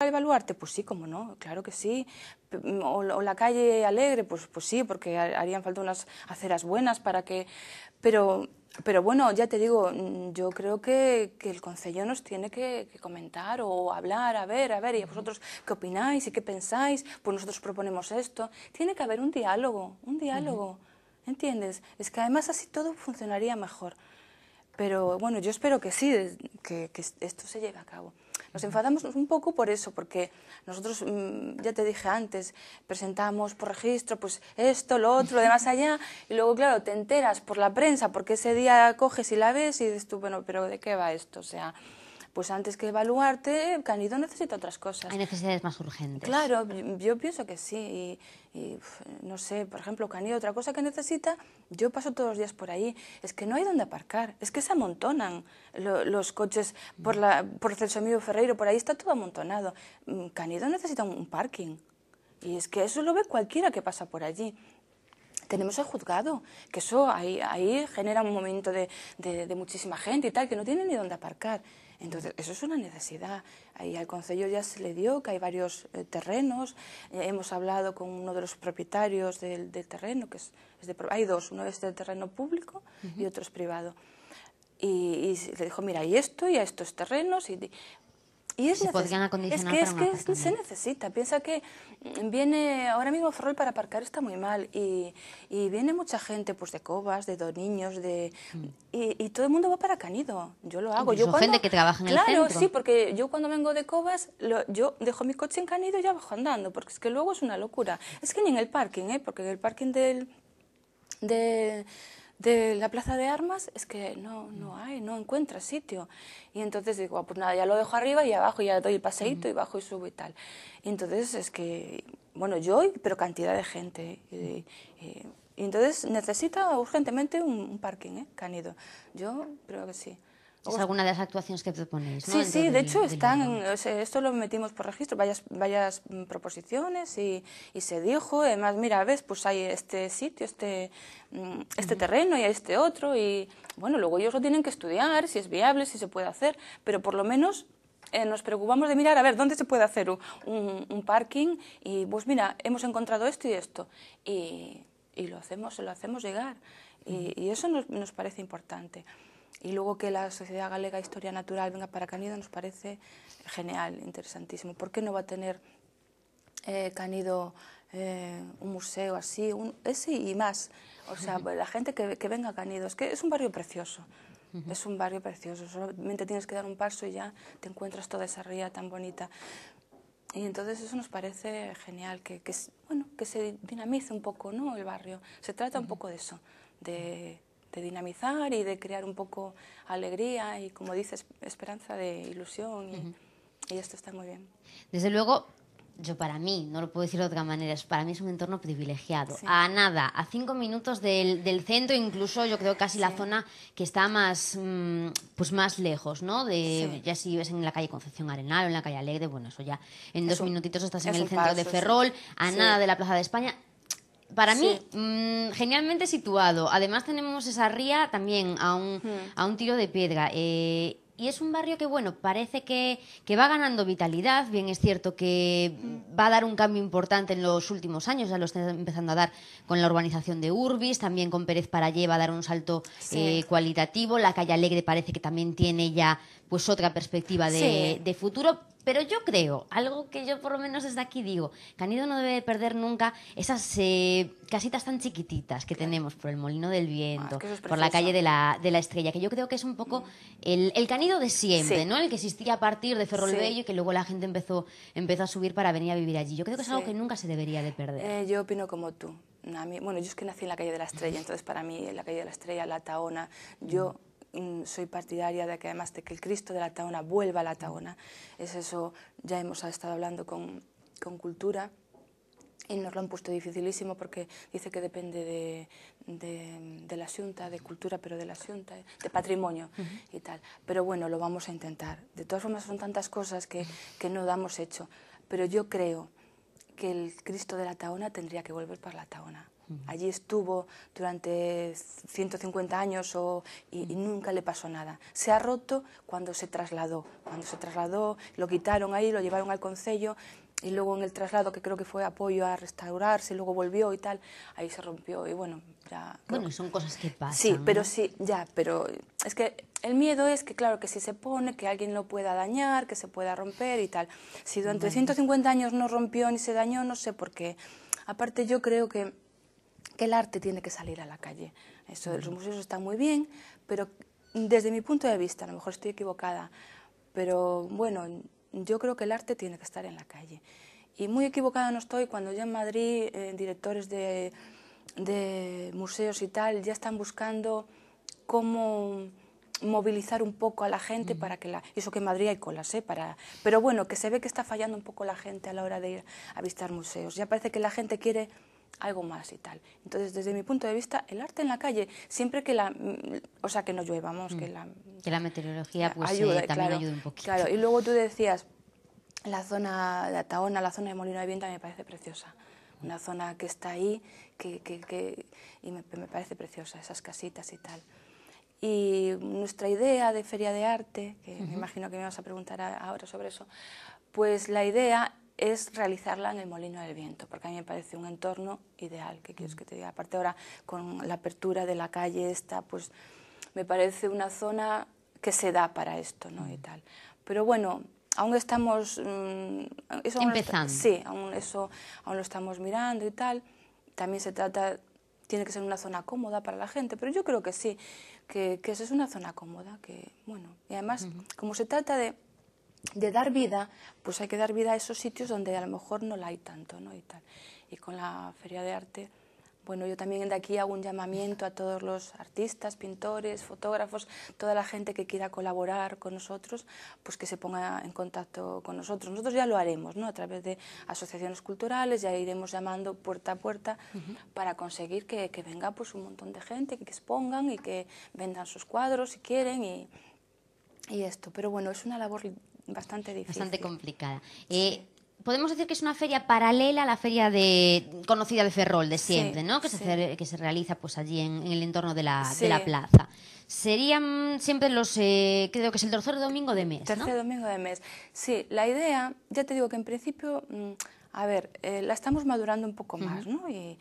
evaluarte, baluarte, pues sí, como no, claro que sí. Mm, o, la calle alegre, pues, pues sí, porque harían falta unas aceras buenas para que... Pero, pero bueno, ya te digo, mm, yo creo que, que el Consejo nos tiene que, comentar o hablar, a ver, a ver, y vosotros qué opináis y qué pensáis, pues nosotros proponemos esto. Tiene que haber un diálogo, un diálogo, ¿entiendes? Es que además así todo funcionaría mejor. Pero bueno, yo espero que sí, que esto se lleve a cabo. Nos enfadamos un poco por eso, porque nosotros, mm, ya te dije antes, presentamos por registro, pues esto, lo otro, de más allá, y luego, claro, te enteras por la prensa, porque ese día coges y la ves y dices tú, bueno, pero ¿de qué va esto? O sea, pues antes que evaluarte, Canido necesita otras cosas. Hay necesidades más urgentes. Claro, yo, pienso que sí. Y, no sé, por ejemplo, Canido, otra cosa que necesita, yo paso todos los días por ahí, es que no hay donde aparcar, es que se amontonan los coches por, la, por Celso Ferreiro, por ahí está todo amontonado. Mm, Canido necesita un parking. Y es que eso lo ve cualquiera que pasa por allí tenemos el juzgado, que eso ahí, ahí genera un momento de, muchísima gente y tal, que no tienen ni dónde aparcar. Entonces, eso es una necesidad. Ahí al Consejo ya se le dio que hay varios eh, terrenos. Eh, hemos hablado con uno de los propietarios del, terreno, que es, de, hay dos, uno es de terreno público y otro es privado. Y, le dijo, mira, hay esto y a estos terrenos, y, y es que, es que se necesita. Piensa que mm, viene, ahora mismo Ferrol para aparcar está muy mal y, viene mucha gente pues de Cobas, de Doniños, de, mm. y, todo el mundo va para Canido. Yo lo hago. yo cuando, gente que trabaja en claro, Claro, sí, porque yo cuando vengo de Cobas, yo dejo mi coche en Canido y ya bajo andando, porque es que luego es una locura. Es que ni en el parking, ¿eh? porque en el parking del... del de la plaza de armas es que no, no mm. hay, no encuentra sitio. Y entonces digo, ah, pues nada, ya lo dejo arriba y abajo, ya doy el paseíto y bajo y subo y tal. Y entonces es que, bueno, yo, pero cantidad de gente. Eh, eh, y, entonces necesita urgentemente un, parking, ¿eh? Cánido. Yo creo que sí. Es alguna de las actuaciones que proponéis, ¿no? Sí, sí, de hecho están, esto lo metimos por registro, varias, mm, proposiciones y, se dijo, además, mira, ves, pues hay este sitio, este, mm, este terreno y hay este otro y, bueno, luego ellos lo tienen que estudiar, si es viable, si se puede hacer, pero por lo menos eh, nos preocupamos de mirar a ver dónde se puede hacer un, parking y pues mira, hemos encontrado esto y esto y, lo hacemos, lo hacemos llegar y, eso nos parece importante. Y luego que la Sociedad Galega Historia Natural venga para Canido nos parece genial, interesantísimo. ¿Por qué no va a tener eh, Canido eh, un museo así? Un, ese y más. O sea, la gente que, venga a Canido. Es que es un barrio precioso. Es un barrio precioso. Solamente tienes que dar un paso y ya te encuentras toda esa ría tan bonita. Y entonces eso nos parece genial, que, que, bueno, que se dinamice un poco ¿no? el barrio. Se trata un poco de eso, de de dinamizar y de crear un poco alegría y, como dices, esperanza de ilusión. Y, esto está muy bien. Desde luego, yo para mí, no lo puedo decir de otra manera, para mí es un entorno privilegiado. A nada, a cinco minutos del, centro, incluso yo creo casi la zona que está más, mm, pues más lejos, ¿no? De, Ya si ves en la calle Concepción Arenal o en la calle Alegre, bueno, eso ya en dos minutitos estás en el centro de Ferrol, a nada de la Plaza de España, para mí, mm, genialmente situado. Además tenemos esa ría también a un, mm. a un tiro de piedra. Eh, y es un barrio que, bueno, parece que, va ganando vitalidad. Bien es cierto que mm. va a dar un cambio importante en los últimos años, ya lo está empezando a dar con la urbanización de Urbis, también con Pérez Parallé va a dar un salto eh, cualitativo. La calle Alegre parece que también tiene ya pues otra perspectiva de, de futuro, pero yo creo, algo que yo por lo menos desde aquí digo, Canido no debe perder nunca esas eh, casitas tan chiquititas que tenemos por el Molino del Viento, ah, por la calle de la, de la, Estrella, que yo creo que es un poco el, Canido de siempre, ¿no? El que existía a partir de Ferrolbello y que luego la gente empezó, a subir para venir a vivir allí. Yo creo que es algo que nunca se debería de perder. Eh, yo opino como tú. A mí, bueno, yo es que nací en la calle de la Estrella, entonces para mí en la calle de la Estrella, la Taona, yo... Mm. Mm, soy partidaria de que además de que el Cristo de la Taona vuelva a la Taona. Es eso, ya hemos estado hablando con, con Cultura y nos lo han puesto dificilísimo porque dice que depende de, de, la Junta, de cultura, pero de la Junta, eh, de patrimonio y tal. Pero bueno, lo vamos a intentar. De todas formas, son tantas cosas que, que no damos hecho. Pero yo creo que el Cristo de la Taona tendría que volver para la Taona. Allí estuvo durante 150 años o, y, nunca le pasó nada. Se ha roto cuando se trasladó. Cuando se trasladó, lo quitaron ahí, lo llevaron al concello y luego en el traslado, que creo que fue apoyo a restaurarse, luego volvió y tal, ahí se rompió y bueno, ya... son cosas que pasan. Sí, pero sí, ya, pero es que el miedo es que, claro, que si se pone, que alguien lo pueda dañar, que se pueda romper y tal. Si durante 150 años no rompió ni se dañó, no sé por qué. Aparte yo creo que que el arte tiene que salir a la calle. Eso los museos están muy bien, pero desde mi punto de vista, a lo mejor estoy equivocada, pero bueno, yo creo que el arte tiene que estar en la calle. Y muy equivocada no estoy cuando ya en Madrid eh, directores de, museos y tal ya están buscando cómo movilizar un poco a la gente para que la... Eso que en Madrid hay colas, ¿eh? Para, pero bueno, que se ve que está fallando un poco la gente a la hora de ir a visitar museos. Ya parece que la gente quiere algo más y tal. Entonces, desde mi punto de vista, el arte en la calle, siempre que la, o sea, que no llueva, mm. que la... Que la meteorología pues, un poquito. Claro, y luego tú decías, la zona de Ataona, la zona de Molino de viento me parece preciosa. Una zona que está ahí que, que, y me, parece preciosa, esas casitas y tal. Y nuestra idea de Feria de Arte, que me imagino que me vas a preguntar ahora sobre eso, pues la idea es realizarla en el Molino del Viento, porque a mí me parece un entorno ideal, que quiero mm. que te diga. Aparte ahora, con la apertura de la calle esta, pues me parece una zona que se da para esto, ¿no? Y mm. tal. Pero bueno, aún estamos... Mm, Empezando. sí, aún eso aún lo estamos mirando y tal. También se trata... Tiene que ser una zona cómoda para la gente, pero yo creo que sí, que, que eso es una zona cómoda, que, bueno, y además, como se trata de de dar vida, pues hay que dar vida a esos sitios donde a lo mejor no la hay tanto, ¿no? Y, tal. y con la Feria de Arte, bueno, yo también de aquí hago un llamamiento a todos los artistas, pintores, fotógrafos, toda la gente que quiera colaborar con nosotros, pues que se ponga en contacto con nosotros. Nosotros ya lo haremos, ¿no? A través de asociaciones culturales, ya iremos llamando puerta a puerta para conseguir que, que, venga pues un montón de gente, que expongan y que vendan sus cuadros si quieren y, y esto. Pero bueno, es una labor bastante difícil. Bastante complicada. Eh, podemos decir que es una feria paralela a la feria de conocida de Ferrol de siempre, ¿no? Que, se, que se realiza pues allí en, el entorno de la, de la plaza serían siempre los, eh, creo que es el tercer domingo de mes. Tercer domingo de mes. Sí, la idea, ya te digo que en principio, mm, a ver, eh, la estamos madurando un poco más, ¿no? Y,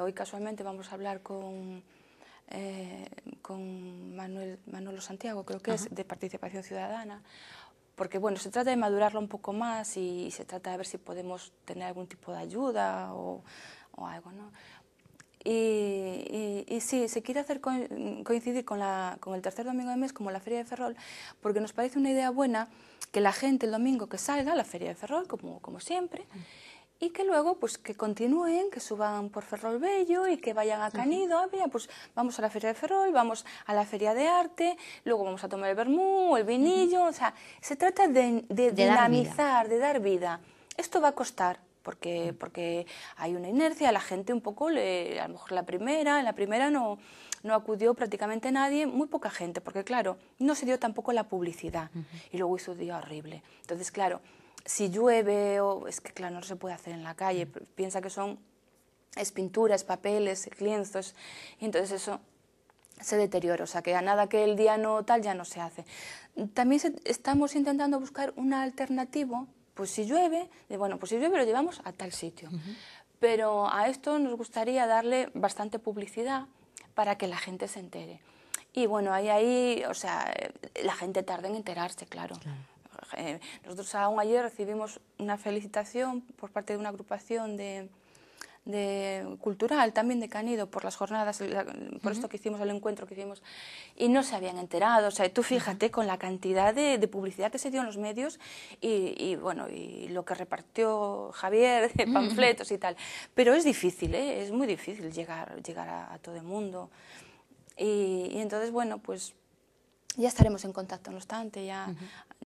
hoy casualmente vamos a hablar con, con Manuel, Manolo Santiago, creo que es, de Participación Ciudadana porque bueno, se trata de madurarlo un poco más y, se trata de ver si podemos tener algún tipo de ayuda o, algo, ¿no? Y, sí, se quiere hacer coincidir con, el tercer domingo de mes como la Feria de Ferrol, porque nos parece una idea buena que la gente el domingo que salga a la Feria de Ferrol, como siempre, y que luego pues que continúen, que suban por Ferrol Bello y que vayan a Canido, pues vamos a la feria de Ferrol, vamos a la feria de arte, luego vamos a tomar el vermú, el vinillo, o sea, se trata de, dinamizar, de dar vida. Esto va a costar, porque, porque hay una inercia, la gente un poco, a lo mejor la primera, en la primera no, no acudió prácticamente nadie, muy poca gente, porque claro, no se dio tampoco la publicidad y luego hizo un día horrible. Entonces, claro, si llueve o es que claro, no se puede hacer en la calle, mm. piensa que son es pinturas, papeles, lienzos, y entonces eso se deteriora, o sea que a nada que el día no tal ya no se hace. También estamos intentando buscar una alternativa, pues si llueve, de, bueno, pues si llueve lo llevamos a tal sitio, pero a esto nos gustaría darle bastante publicidad para que la gente se entere. Y bueno, ahí, ahí, o sea, la gente tarda en enterarse, claro. Eh, nosotros aún ayer recibimos una felicitación por parte de una agrupación de, cultural también de Canido por las jornadas, por esto que hicimos, el encuentro que hicimos, y no se habían enterado. O sea, tú fíjate con la cantidad de, publicidad que se dio en los medios y, bueno, y lo que repartió Javier de panfletos y tal. Pero es difícil, ¿eh? es muy difícil llegar, llegar a, todo el mundo. Y, entonces, bueno, pues ya estaremos en contacto, no obstante, ya